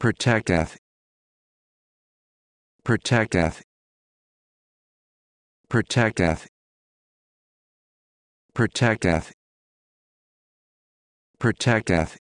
protecteth protecteth protecteth protecteth protecteth